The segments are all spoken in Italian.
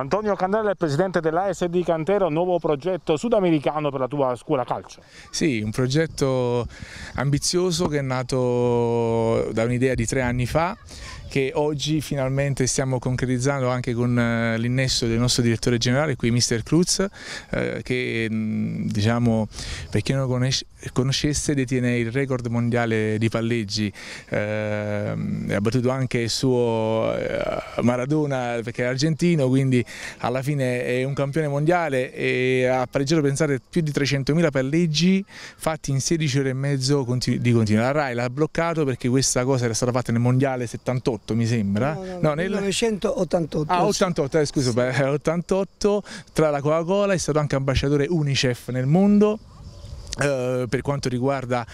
Antonio Candela è presidente dell'ASD Cantero, nuovo progetto sudamericano per la tua scuola calcio. Sì, un progetto ambizioso che è nato da un'idea di tre anni fa che oggi finalmente stiamo concretizzando anche con eh, l'innesso del nostro direttore generale qui Mr. Cruz eh, che mm, diciamo per chi non lo conoscesse detiene il record mondiale di palleggi eh, ha battuto anche il suo eh, Maradona perché è argentino quindi alla fine è un campione mondiale e ha pareggiato pensate più di 300.000 palleggi fatti in 16 ore e mezzo di continuo la RAI l'ha bloccato perché questa cosa era stata fatta nel mondiale 78 88 mi sembra. No, no, no nel 1988. Ah, 88, eh, scusa, sì. beh, 88 tra la Coca-Cola, è stato anche ambasciatore Unicef nel mondo eh, per quanto riguarda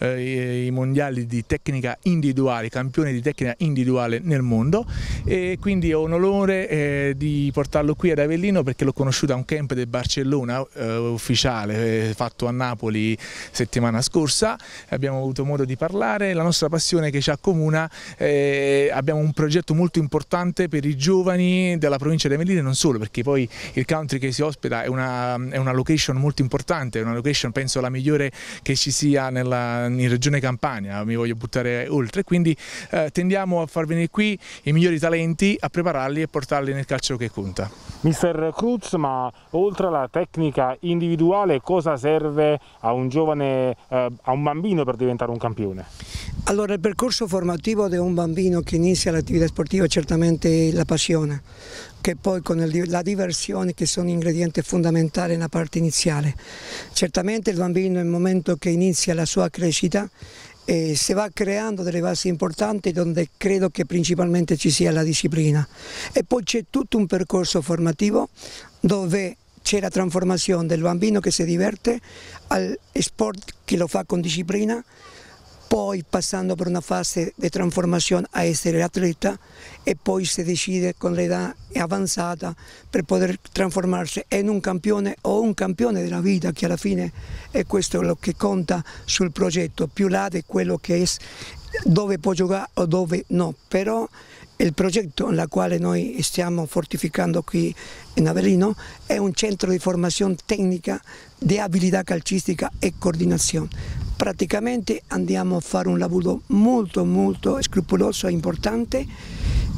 uh, i, mondiali di tecnica individuale, campione di tecnica individuale nel mondo e quindi ho l'onore eh, di portarlo qui ad Avellino perché l'ho conosciuto a un camp del Barcellona uh, ufficiale fatto a Napoli settimana scorsa, abbiamo avuto modo di parlare, la nostra passione che ci accomuna, eh, abbiamo un progetto molto importante per i giovani della provincia di Avellino e non solo perché poi il country che si ospita è una, è una location molto importante, è una location penso alla migliore che ci sia nella, in regione Campania, mi voglio buttare oltre, quindi eh, tendiamo a far venire qui i migliori talenti, a prepararli e portarli nel calcio che conta. Mister Cruz, ma oltre alla tecnica individuale cosa serve a un giovane, eh, a un bambino per diventare un campione? Allora il percorso formativo di un bambino che inizia l'attività sportiva è certamente la passione, che poi con la diversione che sono ingrediente fondamentale nella parte iniziale. Certamente il bambino nel momento che inizia la sua crescita eh, si va creando delle basi importanti dove credo che principalmente ci sia la disciplina e poi c'è tutto un percorso formativo dove c'è la trasformazione del bambino che si diverte al sport che lo fa con disciplina poi passando per una fase di trasformazione a essere atleta e poi si decide con l'età avanzata per poter trasformarsi in un campione o un campione della vita che alla fine è questo quello che conta sul progetto, più là di quello che è dove può giocare o dove no, però il progetto nel quale noi stiamo fortificando qui in Avellino è un centro di formazione tecnica di abilità calcistica e coordinazione praticamente andiamo a fare un lavoro molto molto scrupoloso e importante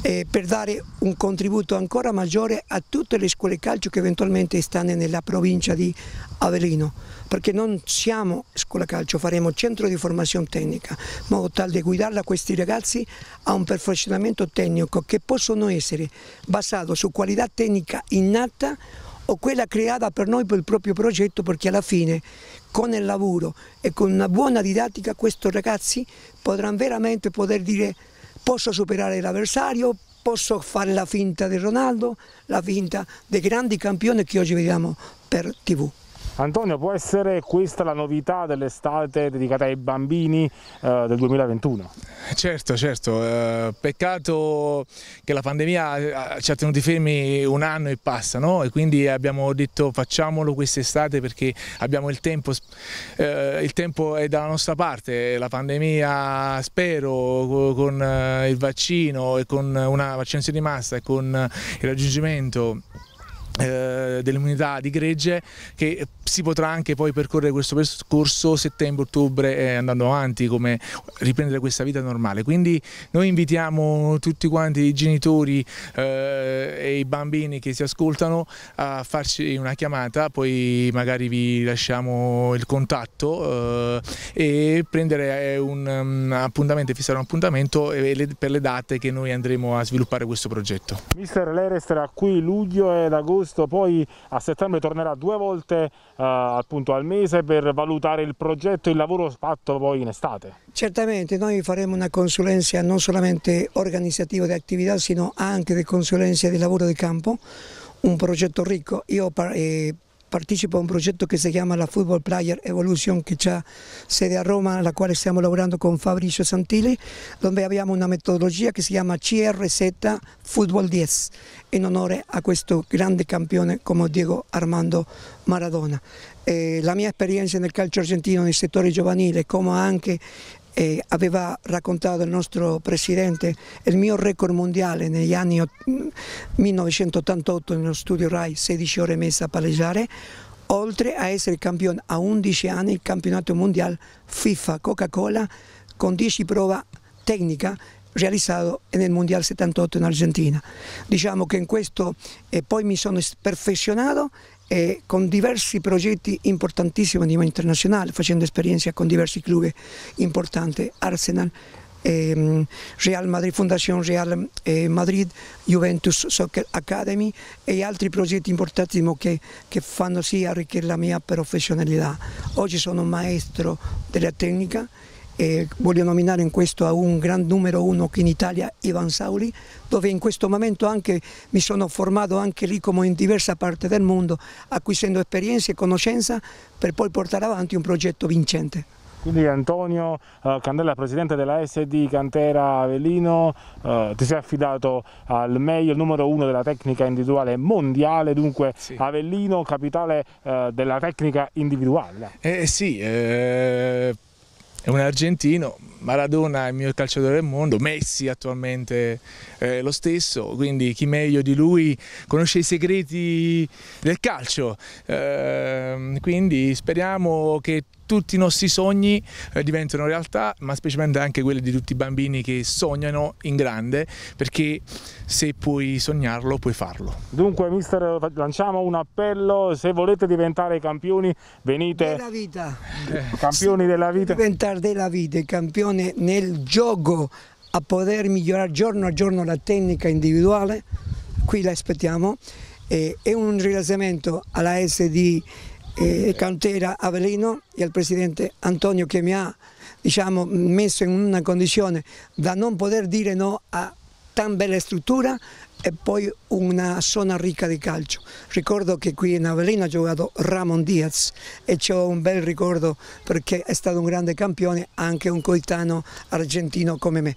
eh, per dare un contributo ancora maggiore a tutte le scuole calcio che eventualmente stanno nella provincia di Avellino perché non siamo scuola calcio, faremo centro di formazione tecnica in modo tale da guidarla questi ragazzi a un perfezionamento tecnico che possono essere basato su qualità tecnica innata o quella creata per noi per il proprio progetto perché alla fine con il lavoro e con una buona didattica questi ragazzi potranno veramente poter dire posso superare l'avversario, posso fare la finta di Ronaldo, la finta dei grandi campioni che oggi vediamo per tv. Antonio, può essere questa la novità dell'estate dedicata ai bambini eh, del 2021? Certo, certo. Eh, peccato che la pandemia eh, ci ha tenuti fermi un anno e passa, no? E quindi abbiamo detto facciamolo quest'estate perché abbiamo il tempo, eh, il tempo è dalla nostra parte. La pandemia, spero, con eh, il vaccino e con una vaccinazione di massa e con il raggiungimento eh, dell'immunità di gregge che si potrà anche poi percorrere questo percorso settembre-ottobre eh, andando avanti, come riprendere questa vita normale. Quindi noi invitiamo tutti quanti i genitori eh, e i bambini che si ascoltano a farci una chiamata, poi magari vi lasciamo il contatto eh, e prendere eh, un, un mm, appuntamento, fissare un appuntamento le, per le date che noi andremo a sviluppare questo progetto. Mister, lei resterà qui luglio ed agosto, poi a settembre tornerà due volte eh, appunto al mese per valutare il progetto e il lavoro fatto poi in estate? Certamente, noi faremo una consulenza non solamente organizzativa di attività, sino anche di consulenza di lavoro di campo, un progetto ricco. Io eh, participo a un proyecto que se llama la Football Player Evolution que ya sede a Roma, en la cual estamos lavorando con Fabrizio Santilli, donde habíamos una metodología que se llama CRZ Football 10 en honor a este grande campeón, como Diego Armando Maradona. Eh, la la experiencia en el calcio argentino en nel settore giovanile come anche eh, aveva raccontato il nostro Presidente, il mio record mondiale negli anni 1988 mm, nello studio RAI, 16 ore messe a palleggiare, oltre a essere campione a 11 anni il campionato mondiale FIFA Coca-Cola con 10 prova tecnica realizzato nel Mondiale 78 in Argentina. Diciamo che in questo eh, poi mi sono perfezionato eh, con diversi progetti importantissimi a livello internazionale, facendo esperienza con diversi club importanti, Arsenal, eh, Real Madrid, Fondazione Real eh, Madrid, Juventus Soccer Academy e altri progetti importantissimi che, che fanno sì arricchire la mia professionalità. Oggi sono un maestro della tecnica eh, voglio nominare in questo a un gran numero uno che in Italia Ivan Sauli, dove in questo momento anche, mi sono formato anche lì come in diversa parte del mondo, acquisendo esperienze e conoscenza per poi portare avanti un progetto vincente. Quindi Antonio eh, Candela, presidente della SD Cantera Avellino, eh, ti sei affidato al meglio, il numero uno della tecnica individuale mondiale, dunque sì. Avellino, capitale eh, della tecnica individuale. Eh sì, eh, è un argentino, Maradona è il mio calciatore del mondo, Messi attualmente eh, lo stesso, quindi chi meglio di lui conosce i segreti del calcio, ehm, quindi speriamo che tutti i nostri sogni eh, diventano realtà, ma specialmente anche quelli di tutti i bambini che sognano in grande, perché se puoi sognarlo puoi farlo. Dunque mister lanciamo un appello, se volete diventare campioni venite... Della vita. Eh, campioni se della vita. Diventare della vita, campione nel gioco, a poter migliorare giorno a giorno la tecnica individuale, qui la aspettiamo, è un ringraziamento alla SD eh, Cantera Avelino e al Presidente Antonio che mi ha diciamo, messo in una condizione da non poter dire no a tan bella struttura e poi una zona ricca di calcio. Ricordo che qui in Avelino ha giocato Ramon Diaz e ho un bel ricordo perché è stato un grande campione anche un coitano argentino come me.